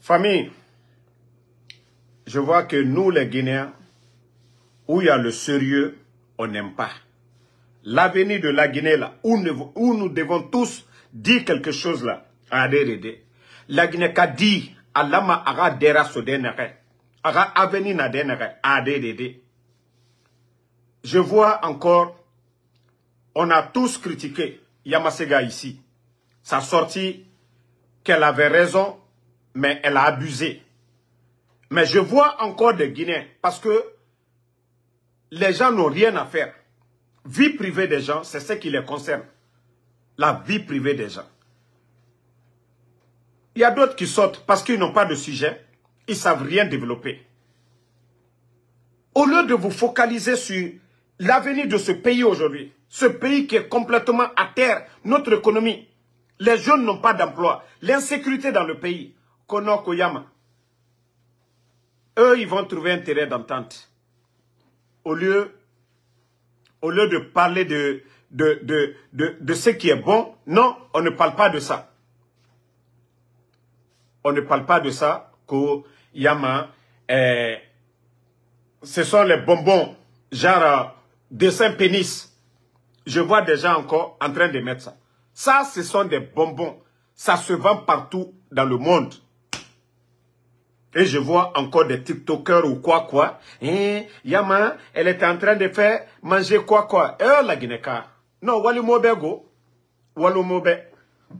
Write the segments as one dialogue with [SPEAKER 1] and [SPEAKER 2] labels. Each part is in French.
[SPEAKER 1] famille, je vois que nous, les Guinéens, où il y a le sérieux, on n'aime pas. L'avenir de la Guinée, là, où nous, devons tous dire quelque chose, là, à La Guinée qu'a dit, dera sodenere, ara avenir na denere, ADDD. Je vois encore, on a tous critiqué Yamasega ici, sa sortie qu'elle avait raison, mais elle a abusé. Mais je vois encore des Guinéens parce que les gens n'ont rien à faire. Vie privée des gens, c'est ce qui les concerne. La vie privée des gens. Il y a d'autres qui sortent parce qu'ils n'ont pas de sujet. Ils ne savent rien développer. Au lieu de vous focaliser sur l'avenir de ce pays aujourd'hui, ce pays qui est complètement à terre, notre économie, les jeunes n'ont pas d'emploi. L'insécurité dans le pays. Kono Koyama. Eux, ils vont trouver un terrain d'entente. Au lieu, au lieu de parler de, de, ce qui est bon, non, on ne parle pas de ça. On ne parle pas de ça. Koyama, eh, ce sont les bonbons, genre euh, dessin pénis. Je vois des gens encore en train de mettre ça. Ça, ce sont des bonbons. Ça se vend partout dans le monde. Et je vois encore des TikTokers ou quoi quoi. Eh, Yama, elle est en train de faire manger quoi quoi. Eh, la Guinée-Ka. Non, Walumobe. go. Moube.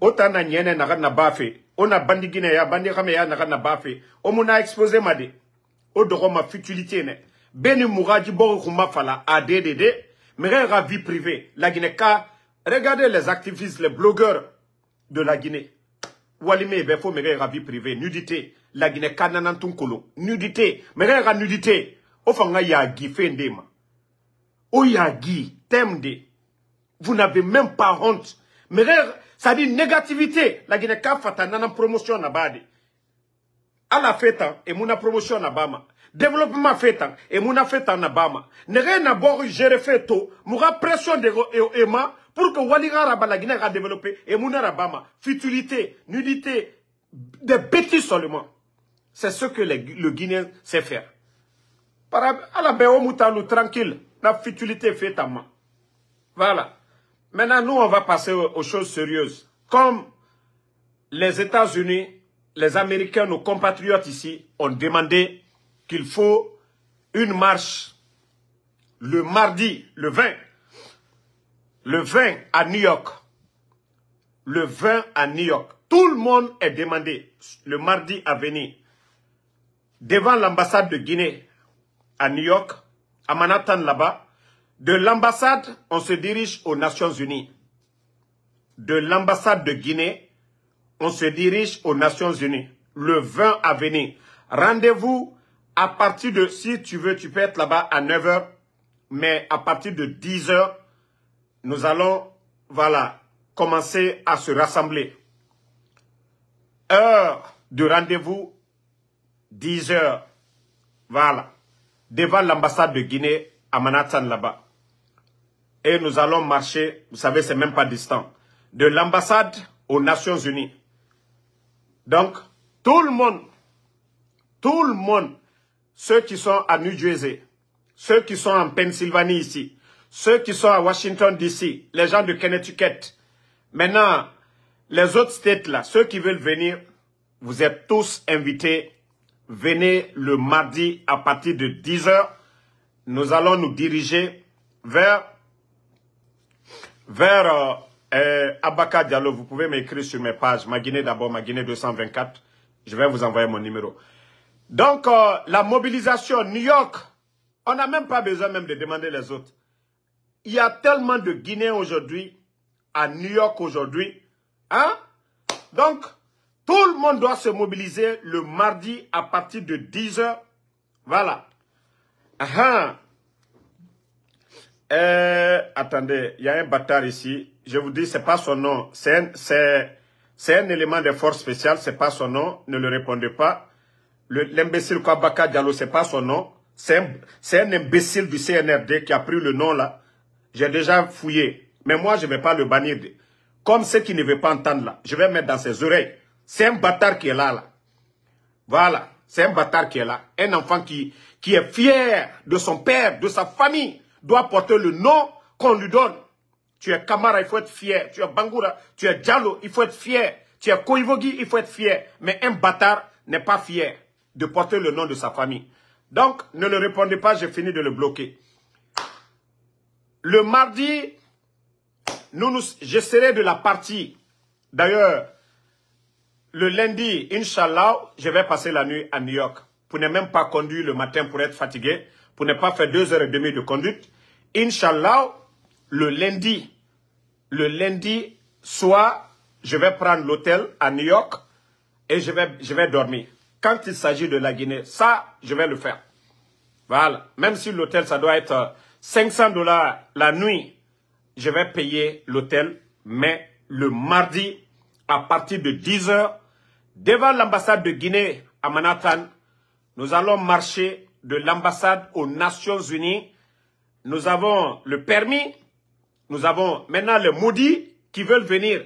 [SPEAKER 1] Autant na nyene na na bafe. On a bandi Guinée ya, bandi kame ya na na bafe. On m'a exposé ma dé. O doro ma futilité ne. Beni Muraji boro kuma fala. ADDD. Mais vie privée. La guinée Regardez les activistes, les blogueurs de la Guinée. Walimé, il faut la vie privée, nudité. La Guinée tunkolo. nudité. Mege un nudité. Ofanga ya gi fendema. O yagi. un temde. Vous n'avez même pas honte. ça dit négativité. La Guinée ka fata promotion à badi. la fête, et muna promotion à bama. Développement feta et muna feta na bama. Nere na boru jere feto. Mura pression de ema pour que Waliga la Guinée a développé, et Mouna futilité, nudité, des bêtises seulement. C'est ce que le Guinéen sait faire. Par à la tranquille, la futilité fait ta main. Voilà. Maintenant, nous, on va passer aux choses sérieuses. Comme les États-Unis, les Américains, nos compatriotes ici, ont demandé qu'il faut une marche le mardi, le 20, le 20 à New York. Le 20 à New York. Tout le monde est demandé le mardi à venir devant l'ambassade de Guinée à New York, à Manhattan là-bas. De l'ambassade, on se dirige aux Nations Unies. De l'ambassade de Guinée, on se dirige aux Nations Unies. Le 20 à venir. Rendez-vous à partir de, si tu veux, tu peux être là-bas à 9h, mais à partir de 10h, nous allons, voilà, commencer à se rassembler. Heure du rendez-vous, 10 heures, voilà, devant l'ambassade de Guinée à Manhattan là-bas. Et nous allons marcher, vous savez, c'est même pas distant, de l'ambassade aux Nations Unies. Donc, tout le monde, tout le monde, ceux qui sont à New Jersey, ceux qui sont en Pennsylvanie ici, ceux qui sont à Washington DC, les gens de Connecticut. Maintenant, les autres states là, ceux qui veulent venir, vous êtes tous invités. Venez le mardi à partir de 10h. Nous allons nous diriger vers, vers euh, euh, Abaka Diallo. Vous pouvez m'écrire sur mes pages. Guinée d'abord, Guinée 224. Je vais vous envoyer mon numéro. Donc, euh, la mobilisation New York, on n'a même pas besoin même de demander les autres. Il y a tellement de Guinéens aujourd'hui, à New York aujourd'hui. Hein? Donc, tout le monde doit se mobiliser le mardi à partir de 10h. Voilà. Uh-huh. Euh, attendez, il y a un bâtard ici. Je vous dis, ce n'est pas son nom. C'est un, un, élément forces spéciales, ce n'est pas son nom. Ne le répondez pas. L'imbécile Kwabaka Diallo, ce n'est pas son nom. C'est un imbécile du CNRD qui a pris le nom là. J'ai déjà fouillé. Mais moi, je ne vais pas le bannir. Comme ceux qui ne veulent pas entendre là. Je vais mettre dans ses oreilles. C'est un bâtard qui est là, là. Voilà. C'est un bâtard qui est là. Un enfant qui, qui est fier de son père, de sa famille, doit porter le nom qu'on lui donne. Tu es Kamara, il faut être fier. Tu es Bangura, tu es Diallo, il faut être fier. Tu es Koivogi, il faut être fier. Mais un bâtard n'est pas fier de porter le nom de sa famille. Donc, ne le répondez pas, j'ai fini de le bloquer. Le mardi, nous, nous, je de la partie. D'ailleurs, le lundi, Inch'Allah, je vais passer la nuit à New York pour ne même pas conduire le matin pour être fatigué, pour ne pas faire deux heures et demie de conduite. Inch'Allah, le lundi, le lundi soit je vais prendre l'hôtel à New York et je vais, je vais dormir. Quand il s'agit de la Guinée, ça, je vais le faire. Voilà. Même si l'hôtel, ça doit être euh, 500 dollars la nuit, je vais payer l'hôtel, mais le mardi, à partir de 10h, devant l'ambassade de Guinée à Manhattan, nous allons marcher de l'ambassade aux Nations Unies. Nous avons le permis, nous avons maintenant les maudits qui veulent venir.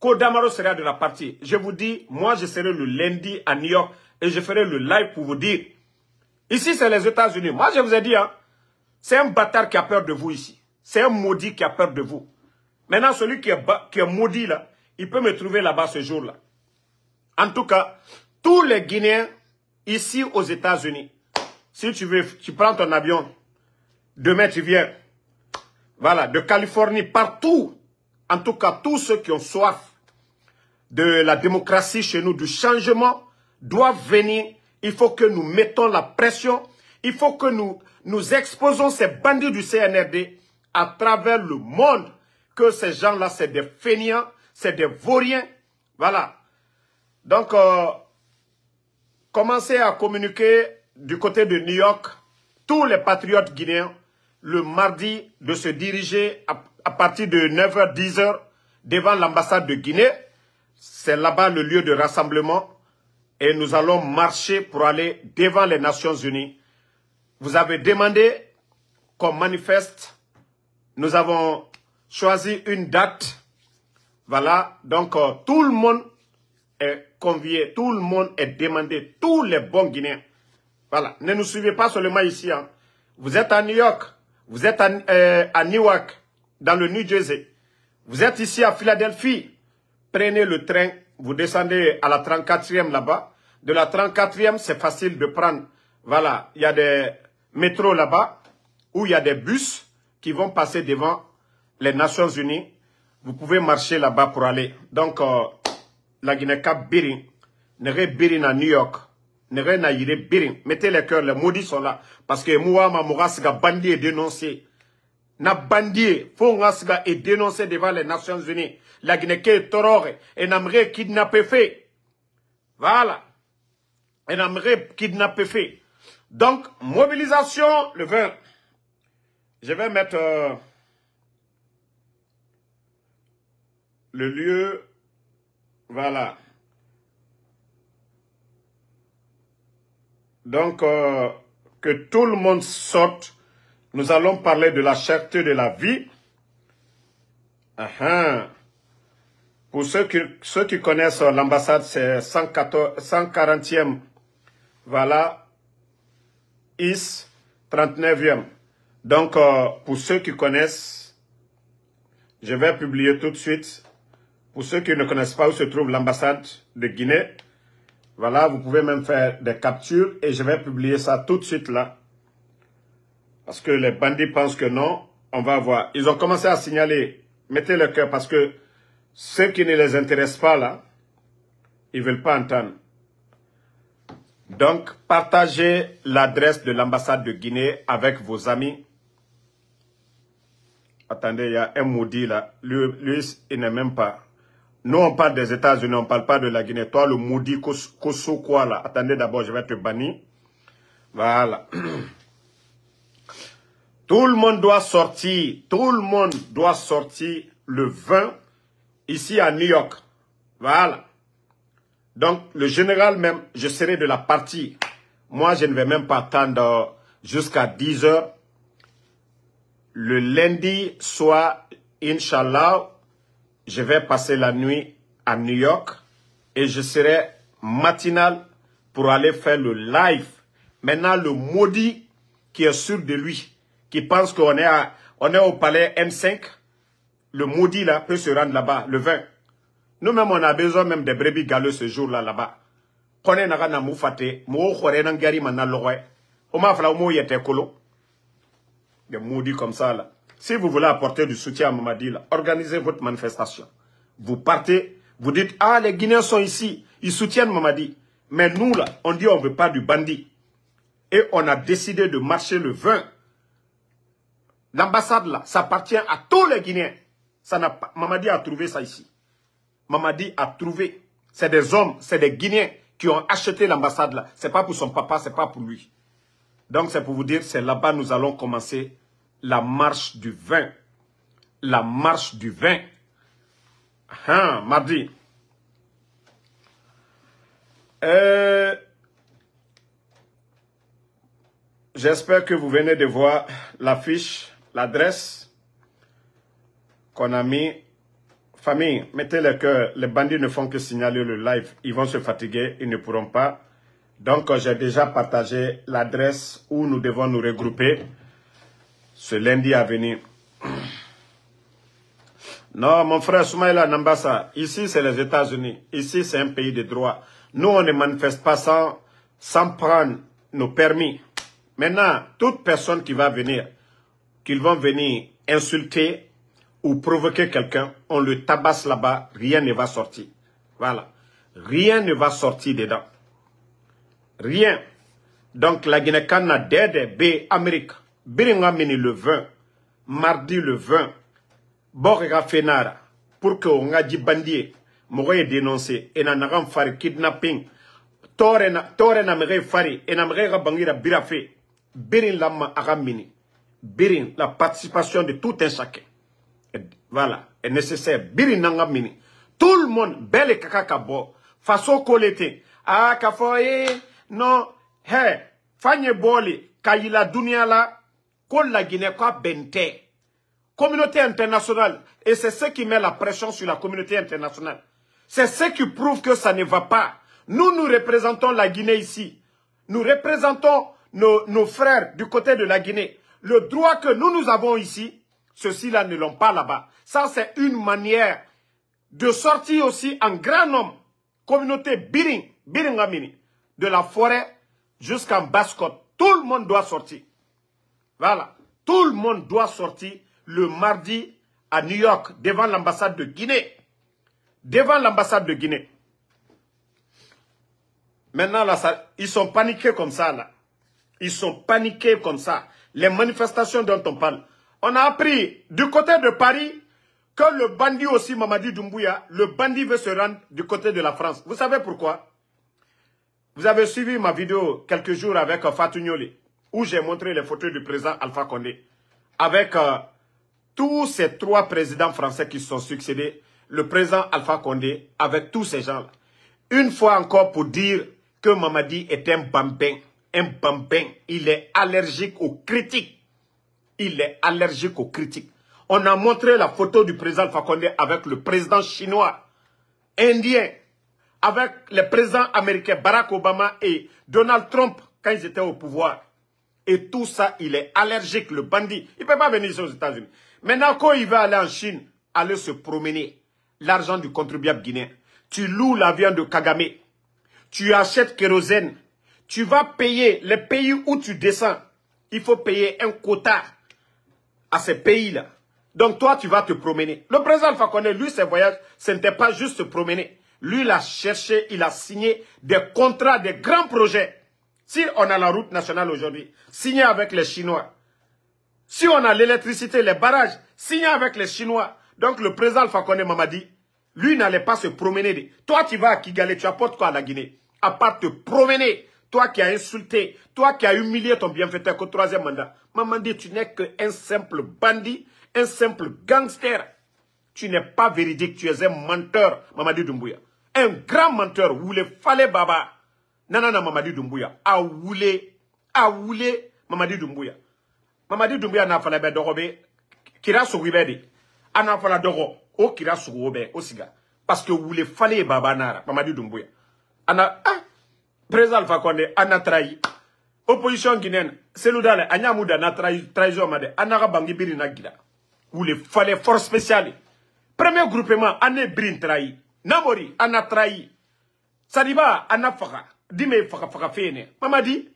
[SPEAKER 1] Kodamaro sera de la partie. Je vous dis, moi je serai le lundi à New York et je ferai le live pour vous dire. Ici, c'est les États-Unis. Moi, je vous ai dit, hein, c'est un bâtard qui a peur de vous ici. C'est un maudit qui a peur de vous. Maintenant, celui qui est, maudit là, il peut me trouver là-bas ce jour-là. En tout cas, tous les Guinéens ici aux États-Unis, si tu veux, tu prends ton avion, demain tu viens, voilà, de Californie, partout, en tout cas, tous ceux qui ont soif de la démocratie chez nous, du changement, doivent venir. Il faut que nous mettons la pression. Il faut que nous nous exposons ces bandits du CNRD à travers le monde que ces gens-là, c'est des fainéants, c'est des vauriens. Voilà. Donc, euh, commencez à communiquer du côté de New York, tous les patriotes guinéens, le mardi, de se diriger à, à partir de 9h, 10h, devant l'ambassade de Guinée. C'est là-bas le lieu de rassemblement. Et nous allons marcher pour aller devant les Nations Unies vous avez demandé comme manifeste. Nous avons choisi une date. Voilà, donc euh, tout le monde est convié, tout le monde est demandé, tous les bons Guinéens. Voilà, ne nous suivez pas seulement ici. Hein. Vous êtes à New York, vous êtes à, euh, à Newark, dans le New Jersey. Vous êtes ici à Philadelphie. Prenez le train, vous descendez à la 34e là-bas. De la 34e, c'est facile de prendre. Voilà, il y a des métro là-bas, où il y a des bus qui vont passer devant les Nations Unies. Vous pouvez marcher là-bas pour aller. Donc, euh, la Guinée-Cap Birin, Nere Birin à New York, Nere Naïre Birin. Mettez les cœurs, les maudits sont là. Parce que ma bandit et dénoncé. Na bandit, Fongasga est dénoncé devant les Nations Unies. La Guinée-Cap Torore, et Namre kidnappé fait. Voilà. Et Namre kidnappé fait. Donc, mobilisation le 20. Je vais mettre euh, le lieu. Voilà. Donc, euh, que tout le monde sorte. Nous allons parler de la cherté de la vie. Uh-huh. Pour ceux qui, ceux qui connaissent l'ambassade, c'est 140e. Voilà, is 39e. Donc, euh, pour ceux qui connaissent, je vais publier tout de suite. Pour ceux qui ne connaissent pas où se trouve l'ambassade de Guinée, voilà, vous pouvez même faire des captures et je vais publier ça tout de suite là. Parce que les bandits pensent que non, on va voir. Ils ont commencé à signaler, mettez le cœur parce que ceux qui ne les intéressent pas là, ils ne veulent pas entendre. Donc, partagez l'adresse de l'ambassade de Guinée avec vos amis. Attendez, il y a un maudit là. Lui, il n'est même pas. Nous, on parle des États-Unis, on ne parle pas de la Guinée. Toi, le maudit tu quoi là. Attendez d'abord, je vais te bannir. Voilà. Tout le monde doit sortir. Tout le monde doit sortir le vin ici à New York. Voilà. Donc, le général même, je serai de la partie. Moi, je ne vais même pas attendre jusqu'à 10 heures. Le lundi soir, Inch'Allah, je vais passer la nuit à New York et je serai matinal pour aller faire le live. Maintenant, le maudit qui est sûr de lui, qui pense qu'on est, on est au palais M5, le maudit là peut se rendre là-bas le 20. Nous-mêmes, on a besoin même des brebis galeux ce jour-là, là-bas. On a na comme ça, là. Si vous voulez apporter du soutien à Mamadi, organisez votre manifestation. Vous partez, vous dites, ah, les Guinéens sont ici, ils soutiennent Mamadi. Mais nous, là, on dit on ne veut pas du bandit. Et on a décidé de marcher le vin. L'ambassade, là, ça appartient à tous les Guinéens. Ça Mamadi a trouvé ça ici. Mamadi a trouvé. C'est des hommes, c'est des Guinéens qui ont acheté l'ambassade là. C'est pas pour son papa, c'est pas pour lui. Donc c'est pour vous dire, c'est là-bas nous allons commencer la marche du vin. La marche du vin. Hein, mardi. Euh, j'espère que vous venez de voir l'affiche, l'adresse qu'on a mis Famille, mettez le cœur, les bandits ne font que signaler le live, ils vont se fatiguer, ils ne pourront pas. Donc euh, j'ai déjà partagé l'adresse où nous devons nous regrouper ce lundi à venir. Non, mon frère Soumaïla Nambassa, ici c'est les États-Unis, ici c'est un pays de droit. Nous, on ne manifeste pas sans, sans prendre nos permis. Maintenant, toute personne qui va venir, qu'ils vont venir insulter, ou provoquer quelqu'un, on le tabasse là-bas, rien ne va sortir. Voilà. Rien ne va sortir dedans. Rien. Donc la guinée canada d'aide B Amérique. Biringamini le 20, mardi le 20, Borga Fenara, pour que on a dit bandier, m'aurait dénoncé, et n'a pas kidnapping, tore n'a m'aurait fait, et n'a m'aurait bangira birafe, birin lama mini, la participation de tout un chacun. Voilà, est nécessaire. Tout le monde, bel et kaka kabo, façon Ah, kafoye, non, hey, fanye boli, kayila dunia la, kol la Guinée quoi bente. Communauté internationale, et c'est ce qui met la pression sur la communauté internationale. C'est ce qui prouve que ça ne va pas. Nous, nous représentons la Guinée ici. Nous représentons nos, nos frères du côté de la Guinée. Le droit que nous, nous avons ici, ceux-ci-là ne l'ont pas là-bas. Ça, c'est une manière de sortir aussi un grand nombre, communauté Biring, Biringamini, de la forêt jusqu'en Basse-Côte. Tout le monde doit sortir. Voilà. Tout le monde doit sortir le mardi à New York, devant l'ambassade de Guinée. Devant l'ambassade de Guinée. Maintenant, là, ils sont paniqués comme ça, là. Ils sont paniqués comme ça. Les manifestations dont on parle, on a appris du côté de Paris que le bandit aussi, Mamadi Doumbouya, le bandit veut se rendre du côté de la France. Vous savez pourquoi Vous avez suivi ma vidéo quelques jours avec euh, Fatou Nioli, où j'ai montré les photos du président Alpha Condé, avec euh, tous ces trois présidents français qui se sont succédés, le président Alpha Condé, avec tous ces gens-là. Une fois encore pour dire que Mamadi est un bambin, un bambin, il est allergique aux critiques. Il est allergique aux critiques. On a montré la photo du président Fakonde avec le président chinois, indien, avec le président américain Barack Obama et Donald Trump quand ils étaient au pouvoir. Et tout ça, il est allergique, le bandit. Il ne peut pas venir aux États-Unis. Maintenant, quand il veut aller en Chine, aller se promener, l'argent du contribuable guinéen, tu loues viande de Kagame, tu achètes kérosène, tu vas payer les pays où tu descends. Il faut payer un quota à ces pays-là. Donc toi, tu vas te promener. Le président Alpha lui, ses voyages, ce n'était pas juste se promener. Lui, il a cherché, il a signé des contrats, des grands projets. Si on a la route nationale aujourd'hui, signé avec les Chinois. Si on a l'électricité, les barrages, signé avec les Chinois. Donc le président Alpha m'a dit, lui n'allait pas se promener. Toi, tu vas à Kigali, tu apportes quoi à la Guinée À part te promener toi qui as insulté, toi qui as humilié ton bienfaiteur au troisième mandat. Maman dit, tu n'es qu'un simple bandit, un simple gangster. Tu n'es pas véridique, tu es un menteur, dit. Dumbuya. Un grand menteur, Woulé Fale Baba. Non, non, non, dit. Dumbuya. A Woulé, a dit Dumbuya. Doumbouya. Mamadi Dumbuya, n'a fallu pas ben d'orobe, kira sougibedi. A n'a fallu d'oro, o kira sougobe, o siga. Parce que Woulé Fale Baba nara, dit. Dumbuya. Ana, ah, président Alpha Condé a trahi opposition guinéenne c'est le la a ɲa mu dana trahison ma dɛ n'a force spéciale premier groupement ané brin trahi namori Anna trahi sadiba an na faga dime faga faga mamadi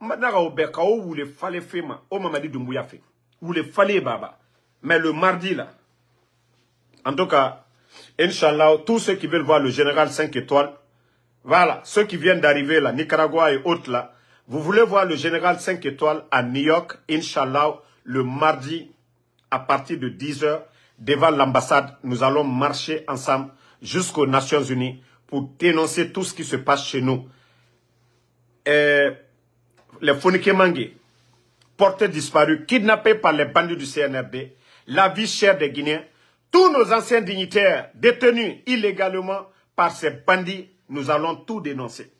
[SPEAKER 1] Madara o vous les o wule o mamadi fait fe les fallait baba mais le mardi là en tout cas Inch'Allah, tous ceux qui veulent voir le général 5 étoiles, voilà, ceux qui viennent d'arriver là, Nicaragua et autres là, vous voulez voir le général 5 étoiles à New York, Inch'Allah, le mardi à partir de 10h devant l'ambassade. Nous allons marcher ensemble jusqu'aux Nations Unies pour dénoncer tout ce qui se passe chez nous. les Fonikemangue, portés disparus, kidnappés par les bandits du CNRD, la vie chère des Guinéens, tous nos anciens dignitaires détenus illégalement par ces bandits nous allons tout dénoncer.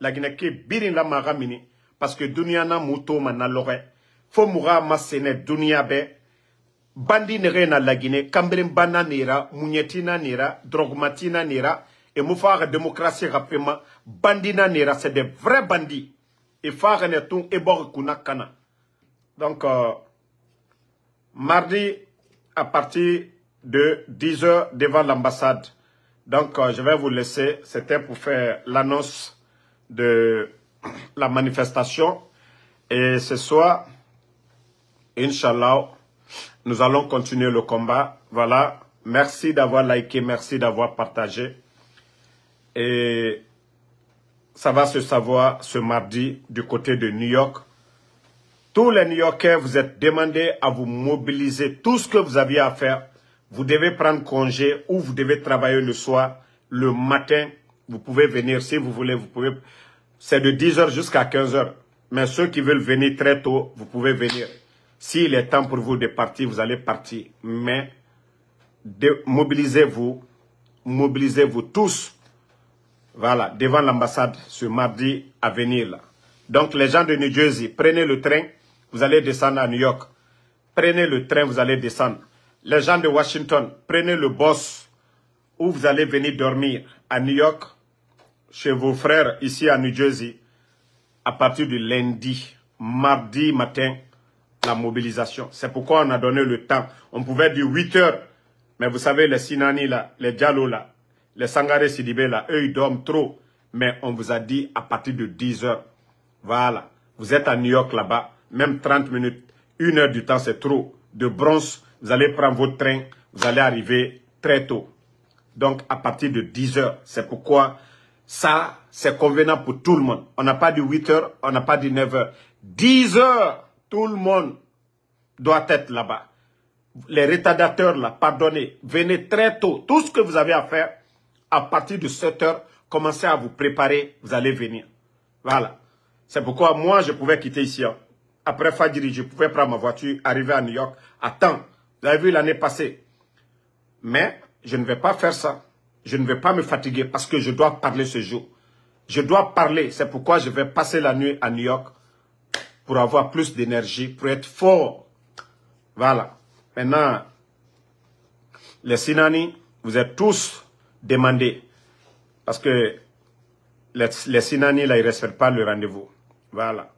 [SPEAKER 1] La Guinée birin la maramini parce que dunia na muto manalore fo mura masene dunia be bandi nere na la Guinée kambrim bana nera munyetina nera drogmatina nera et moufara démocratie rapidement bandina nera c'est des vrais bandits et fara netun et ebor kuna donc euh, mardi à partir de 10h devant l'ambassade donc, euh, je vais vous laisser. C'était pour faire l'annonce de la manifestation. Et ce soir, Inch'Allah, nous allons continuer le combat. Voilà. Merci d'avoir liké, merci d'avoir partagé. Et ça va se savoir ce mardi du côté de New York. Tous les New Yorkais, vous êtes demandés à vous mobiliser. Tout ce que vous aviez à faire, vous devez prendre congé ou vous devez travailler le soir. Le matin, vous pouvez venir si vous voulez. Vous pouvez. C'est de 10h jusqu'à 15h. Mais ceux qui veulent venir très tôt, vous pouvez venir. S'il est temps pour vous de partir, vous allez partir. Mais mobilisez-vous, mobilisez-vous tous, voilà, devant l'ambassade ce mardi à venir. Là. Donc les gens de New Jersey, prenez le train, vous allez descendre à New York. Prenez le train, vous allez descendre les gens de Washington, prenez le boss où vous allez venir dormir à New York, chez vos frères ici à New Jersey, à partir du lundi, mardi matin, la mobilisation. C'est pourquoi on a donné le temps. On pouvait dire 8 heures, mais vous savez, les Sinani là, les Diallo là, les Sangare, Sidibé là, eux ils dorment trop. Mais on vous a dit à partir de 10 heures. Voilà. Vous êtes à New York là-bas, même 30 minutes, une heure du temps c'est trop. De bronze. Vous allez prendre votre train, vous allez arriver très tôt. Donc, à partir de 10 heures. C'est pourquoi ça, c'est convenant pour tout le monde. On n'a pas dit 8 heures, on n'a pas dit 9 heures. 10 heures, tout le monde doit être là-bas. Les retardateurs, là, pardonnez, venez très tôt. Tout ce que vous avez à faire, à partir de 7 heures, commencez à vous préparer, vous allez venir. Voilà. C'est pourquoi moi, je pouvais quitter ici. Hein. Après Fadiri, je pouvais prendre ma voiture, arriver à New York à temps. Vous avez vu l'année passée. Mais je ne vais pas faire ça. Je ne vais pas me fatiguer parce que je dois parler ce jour. Je dois parler. C'est pourquoi je vais passer la nuit à New York pour avoir plus d'énergie, pour être fort. Voilà. Maintenant, les Sinani, vous êtes tous demandés. Parce que les, Sinani, là, ils ne respectent pas le rendez-vous. Voilà.